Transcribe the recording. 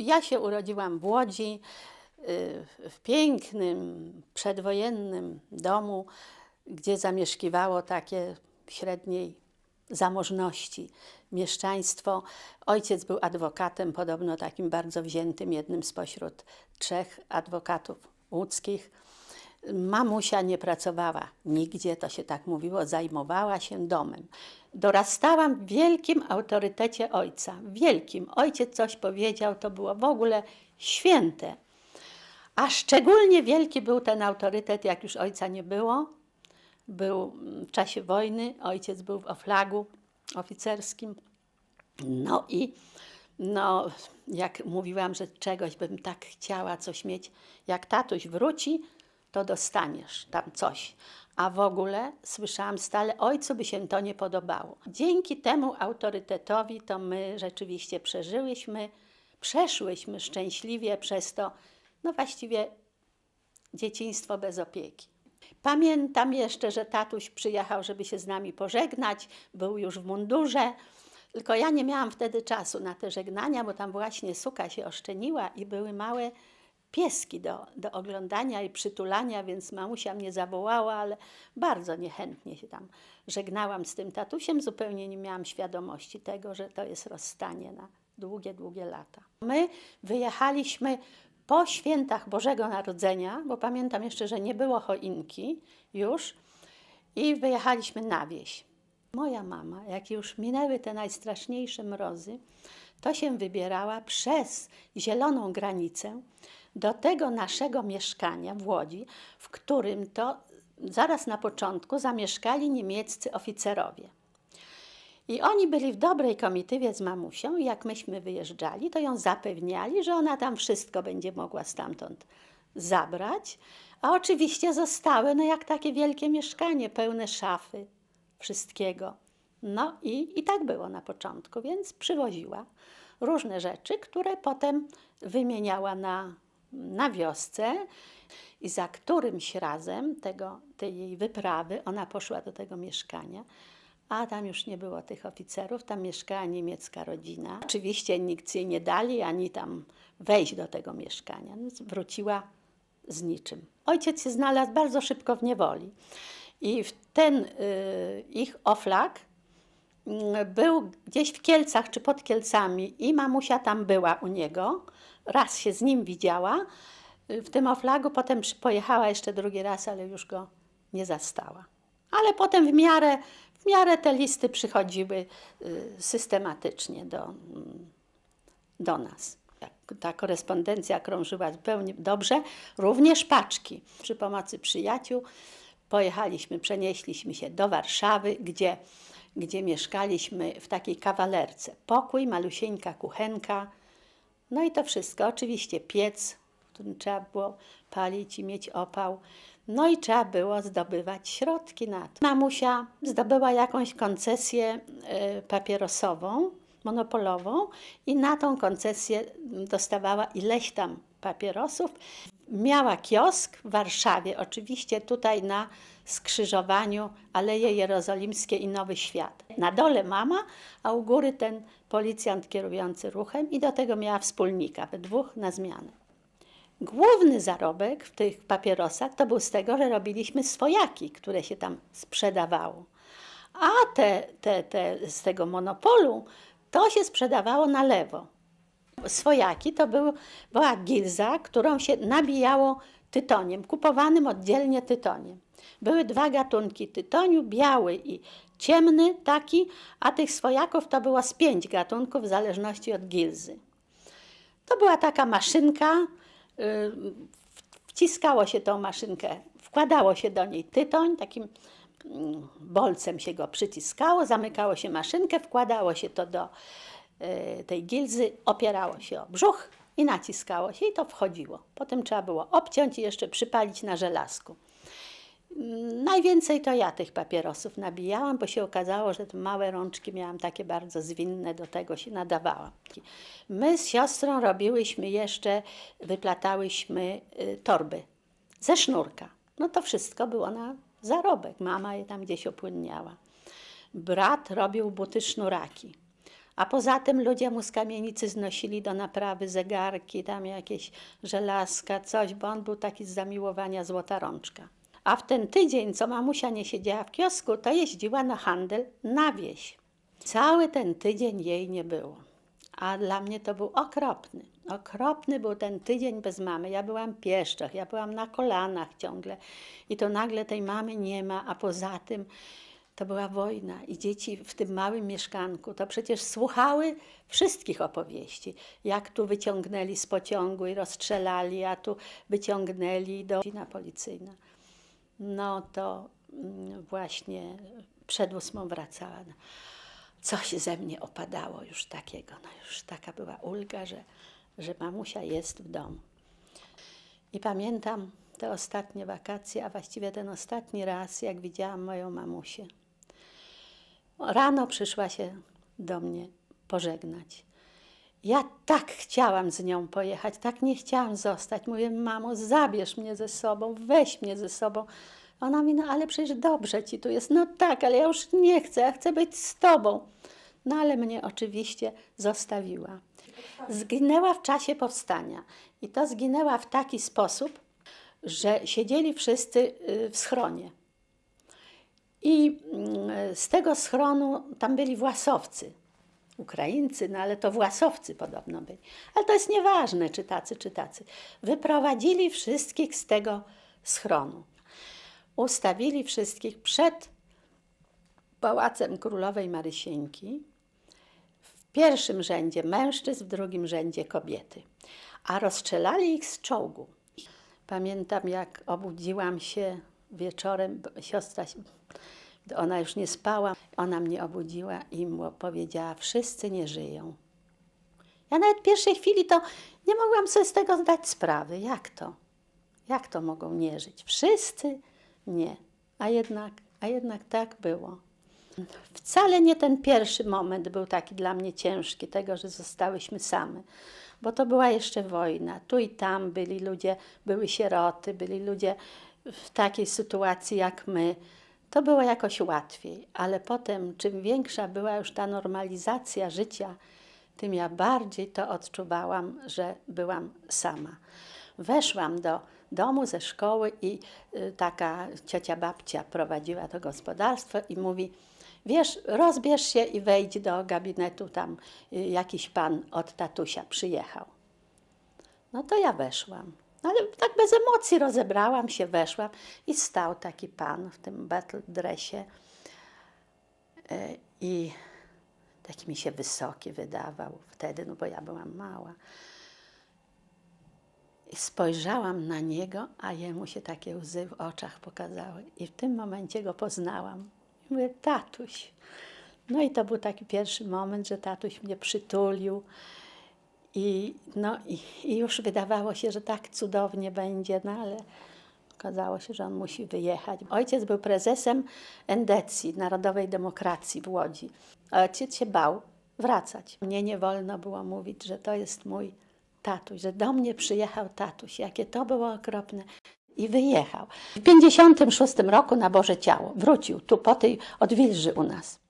Ja się urodziłam w Łodzi, y, w pięknym, przedwojennym domu, gdzie zamieszkiwało takie średniej zamożności mieszczaństwo. Ojciec był adwokatem, podobno takim bardzo wziętym, jednym spośród trzech adwokatów łódzkich. Mamusia nie pracowała nigdzie, to się tak mówiło, zajmowała się domem. Dorastałam w wielkim autorytecie ojca, wielkim. Ojciec coś powiedział, to było w ogóle święte. A szczególnie wielki był ten autorytet, jak już ojca nie było. Był mm, w czasie wojny, ojciec był w oflagu oficerskim. No i no, jak mówiłam, że czegoś bym tak chciała, coś mieć, jak tatuś wróci, to dostaniesz tam coś. A w ogóle słyszałam stale, oj, co by się to nie podobało. Dzięki temu autorytetowi to my rzeczywiście przeżyłyśmy, przeszłyśmy szczęśliwie przez to, no właściwie dzieciństwo bez opieki. Pamiętam jeszcze, że tatuś przyjechał, żeby się z nami pożegnać, był już w mundurze. Tylko ja nie miałam wtedy czasu na te żegnania, bo tam właśnie suka się oszczeniła i były małe pieski do, do oglądania i przytulania, więc mamusia mnie zawołała, ale bardzo niechętnie się tam żegnałam z tym tatusiem. Zupełnie nie miałam świadomości tego, że to jest rozstanie na długie, długie lata. My wyjechaliśmy po świętach Bożego Narodzenia, bo pamiętam jeszcze, że nie było choinki już, i wyjechaliśmy na wieś. Moja mama, jak już minęły te najstraszniejsze mrozy, to się wybierała przez zieloną granicę do tego naszego mieszkania w Łodzi, w którym to zaraz na początku zamieszkali niemieccy oficerowie. I oni byli w dobrej komitywie z mamusią i jak myśmy wyjeżdżali, to ją zapewniali, że ona tam wszystko będzie mogła stamtąd zabrać. A oczywiście zostały, no jak takie wielkie mieszkanie, pełne szafy, wszystkiego. No i, i tak było na początku, więc przywoziła różne rzeczy, które potem wymieniała na na wiosce i za którymś razem tego, tej jej wyprawy ona poszła do tego mieszkania. A tam już nie było tych oficerów, tam mieszkała niemiecka rodzina. Oczywiście nikt jej nie dali ani tam wejść do tego mieszkania. No, wróciła z niczym. Ojciec się znalazł bardzo szybko w niewoli. I ten y, ich oflak mm, był gdzieś w Kielcach czy pod Kielcami i mamusia tam była u niego raz się z nim widziała y, w tym oflagu, potem pojechała jeszcze drugi raz, ale już go nie zastała. Ale potem w miarę, w miarę te listy przychodziły y, systematycznie do, mm, do nas. Tak, ta korespondencja krążyła zupełnie dobrze, również paczki. Przy pomocy przyjaciół pojechaliśmy, przenieśliśmy się do Warszawy, gdzie, gdzie mieszkaliśmy w takiej kawalerce. Pokój, malusieńka kuchenka, no i to wszystko, oczywiście piec, w którym trzeba było palić i mieć opał. No i trzeba było zdobywać środki na to. Mamusia zdobyła jakąś koncesję e, papierosową, monopolową i na tą koncesję dostawała ileś tam papierosów miała kiosk w Warszawie, oczywiście tutaj na skrzyżowaniu Aleje Jerozolimskie i Nowy Świat. Na dole mama, a u góry ten policjant kierujący ruchem i do tego miała wspólnika, we dwóch na zmianę. Główny zarobek w tych papierosach to był z tego, że robiliśmy swojaki, które się tam sprzedawało. A te, te, te z tego monopolu to się sprzedawało na lewo. Swojaki to był, była gilza, którą się nabijało tytoniem, kupowanym oddzielnie tytoniem. Były dwa gatunki tytoniu, biały i ciemny taki, a tych swojaków to było z pięć gatunków w zależności od gilzy. To była taka maszynka, y, wciskało się tą maszynkę, wkładało się do niej tytoń, takim mm, bolcem się go przyciskało, zamykało się maszynkę, wkładało się to do E, tej gilzy opierało się o brzuch i naciskało się i to wchodziło. Potem trzeba było obciąć i jeszcze przypalić na żelazku. Mm, najwięcej to ja tych papierosów nabijałam, bo się okazało, że te małe rączki miałam takie bardzo zwinne, do tego się nadawałam. My z siostrą robiłyśmy jeszcze, wyplatałyśmy y, torby ze sznurka. No to wszystko było na zarobek. Mama je tam gdzieś opłynniała. Brat robił buty sznuraki. A poza tym ludzie mu z kamienicy znosili do naprawy zegarki, tam jakieś żelazka, coś, bo on był taki z zamiłowania złota rączka. A w ten tydzień, co mamusia nie siedziała w kiosku, to jeździła na handel na wieś. Cały ten tydzień jej nie było. A dla mnie to był okropny. Okropny był ten tydzień bez mamy. Ja byłam pieszczoch, ja byłam na kolanach ciągle. I to nagle tej mamy nie ma, a poza tym to była wojna i dzieci w tym małym mieszkanku to przecież słuchały wszystkich opowieści. Jak tu wyciągnęli z pociągu i rozstrzelali, a tu wyciągnęli do wina policyjna. No to mm, właśnie przed ósmą wracała. Coś ze mnie opadało już takiego. No już taka była ulga, że, że mamusia jest w domu. I pamiętam te ostatnie wakacje, a właściwie ten ostatni raz, jak widziałam moją mamusię. Rano przyszła się do mnie pożegnać. Ja tak chciałam z nią pojechać, tak nie chciałam zostać. Mówię, mamo, zabierz mnie ze sobą, weź mnie ze sobą. Ona mi, no ale przecież dobrze ci tu jest. No tak, ale ja już nie chcę, ja chcę być z tobą. No ale mnie oczywiście zostawiła. Zginęła w czasie powstania. I to zginęła w taki sposób, że siedzieli wszyscy y, w schronie. I mm, z tego schronu tam byli Własowcy. Ukraińcy, no ale to Własowcy podobno byli. Ale to jest nieważne, czy tacy, czy tacy. Wyprowadzili wszystkich z tego schronu. Ustawili wszystkich przed pałacem królowej Marysieńki. W pierwszym rzędzie mężczyzn, w drugim rzędzie kobiety. A rozstrzelali ich z czołgu. Pamiętam, jak obudziłam się wieczorem siostra, ona już nie spała, ona mnie obudziła i powiedziała, wszyscy nie żyją. Ja nawet w pierwszej chwili to nie mogłam sobie z tego zdać sprawy. Jak to? Jak to mogą nie żyć? Wszyscy nie. A jednak, a jednak tak było. Wcale nie ten pierwszy moment był taki dla mnie ciężki, tego, że zostałyśmy same, bo to była jeszcze wojna. Tu i tam byli ludzie, były sieroty, byli ludzie, w takiej sytuacji jak my, to było jakoś łatwiej, ale potem, czym większa była już ta normalizacja życia, tym ja bardziej to odczuwałam, że byłam sama. Weszłam do domu ze szkoły i y, taka ciocia babcia prowadziła to gospodarstwo i mówi: Wiesz, rozbierz się i wejdź do gabinetu, tam y, jakiś pan od tatusia przyjechał. No to ja weszłam. No ale tak bez emocji rozebrałam się, weszłam i stał taki pan w tym battle dressie e, i taki mi się wysoki wydawał wtedy, no bo ja byłam mała. I spojrzałam na niego, a jemu się takie łzy w oczach pokazały. I w tym momencie go poznałam. I mówię, tatuś. No i to był taki pierwszy moment, że tatuś mnie przytulił. I, no, i, i, już wydawało się, że tak cudownie będzie, no ale okazało się, że on musi wyjechać. Ojciec był prezesem Endecji, Narodowej Demokracji w Łodzi. Ojciec się bał wracać. Mnie nie wolno było mówić, że to jest mój tatuś, że do mnie przyjechał tatuś. Jakie to było okropne. I wyjechał. W 1956 roku na Boże Ciało wrócił tu po tej odwilży u nas.